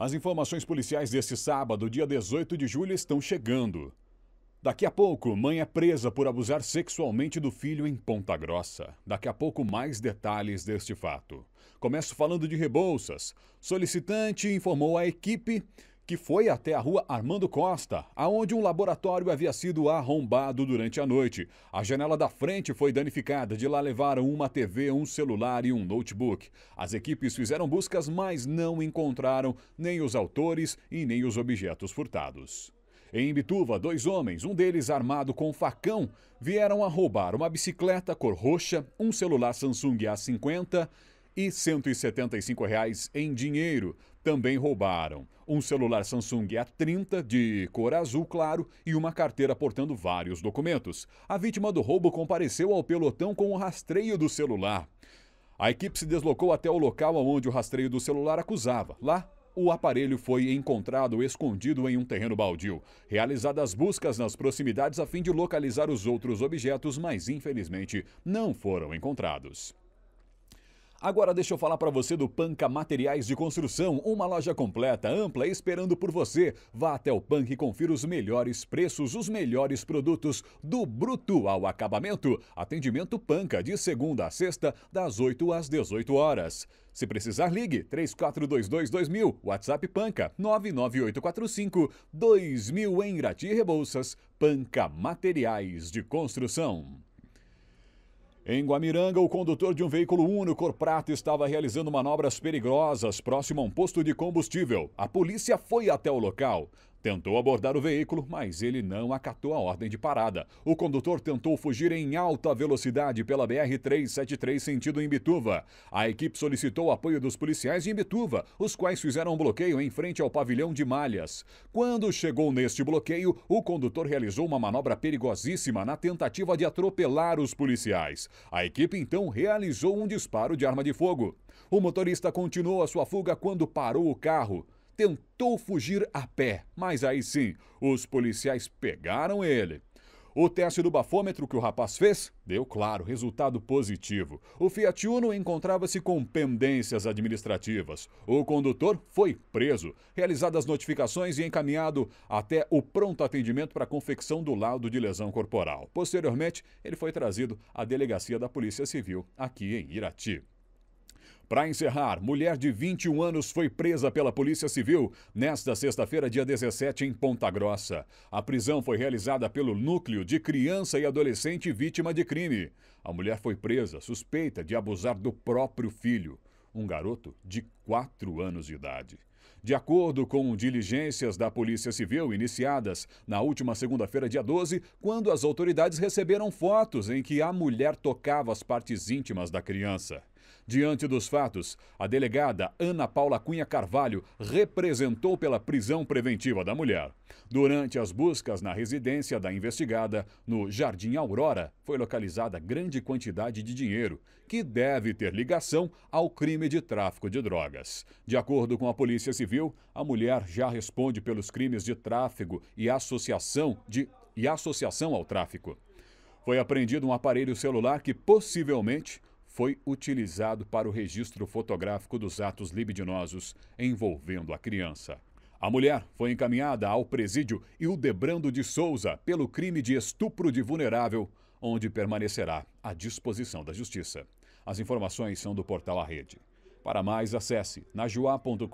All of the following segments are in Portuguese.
As informações policiais deste sábado, dia 18 de julho, estão chegando. Daqui a pouco, mãe é presa por abusar sexualmente do filho em Ponta Grossa. Daqui a pouco, mais detalhes deste fato. Começo falando de Rebouças. Solicitante informou à equipe que foi até a rua Armando Costa, aonde um laboratório havia sido arrombado durante a noite. A janela da frente foi danificada, de lá levaram uma TV, um celular e um notebook. As equipes fizeram buscas, mas não encontraram nem os autores e nem os objetos furtados. Em Bituva, dois homens, um deles armado com facão, vieram a roubar uma bicicleta cor roxa, um celular Samsung A50 e R$ 175 em dinheiro. Também roubaram um celular Samsung A30 de cor azul claro e uma carteira portando vários documentos. A vítima do roubo compareceu ao pelotão com o rastreio do celular. A equipe se deslocou até o local onde o rastreio do celular acusava. Lá, o aparelho foi encontrado escondido em um terreno baldio. Realizadas buscas nas proximidades a fim de localizar os outros objetos, mas infelizmente não foram encontrados. Agora deixa eu falar para você do Panca Materiais de Construção, uma loja completa, ampla, esperando por você. Vá até o Panca e confira os melhores preços, os melhores produtos, do bruto ao acabamento. Atendimento Panca, de segunda a sexta, das 8 às 18 horas. Se precisar, ligue 3422-2000, WhatsApp Panca 99845-2000 em Irati Rebouças, Panca Materiais de Construção. Em Guamiranga, o condutor de um veículo Uno cor prata estava realizando manobras perigosas próximo a um posto de combustível. A polícia foi até o local. Tentou abordar o veículo, mas ele não acatou a ordem de parada. O condutor tentou fugir em alta velocidade pela BR-373 sentido Imbituva. A equipe solicitou apoio dos policiais de Imbituva, os quais fizeram um bloqueio em frente ao pavilhão de malhas. Quando chegou neste bloqueio, o condutor realizou uma manobra perigosíssima na tentativa de atropelar os policiais. A equipe então realizou um disparo de arma de fogo. O motorista continuou a sua fuga quando parou o carro tentou fugir a pé, mas aí sim, os policiais pegaram ele. O teste do bafômetro que o rapaz fez deu, claro, resultado positivo. O Fiat Uno encontrava-se com pendências administrativas. O condutor foi preso, realizadas notificações e encaminhado até o pronto atendimento para confecção do laudo de lesão corporal. Posteriormente, ele foi trazido à delegacia da Polícia Civil aqui em Irati. Para encerrar, mulher de 21 anos foi presa pela Polícia Civil nesta sexta-feira, dia 17, em Ponta Grossa. A prisão foi realizada pelo Núcleo de Criança e Adolescente Vítima de Crime. A mulher foi presa suspeita de abusar do próprio filho, um garoto de 4 anos de idade. De acordo com diligências da Polícia Civil iniciadas na última segunda-feira, dia 12, quando as autoridades receberam fotos em que a mulher tocava as partes íntimas da criança. Diante dos fatos, a delegada Ana Paula Cunha Carvalho representou pela prisão preventiva da mulher. Durante as buscas na residência da investigada, no Jardim Aurora, foi localizada grande quantidade de dinheiro, que deve ter ligação ao crime de tráfico de drogas. De acordo com a Polícia Civil, a mulher já responde pelos crimes de tráfico e associação, de, e associação ao tráfico. Foi apreendido um aparelho celular que possivelmente foi utilizado para o registro fotográfico dos atos libidinosos envolvendo a criança. A mulher foi encaminhada ao presídio Ildebrando de Souza pelo crime de estupro de vulnerável, onde permanecerá à disposição da Justiça. As informações são do portal A Rede. Para mais, acesse najuá.com.br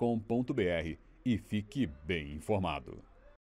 e fique bem informado.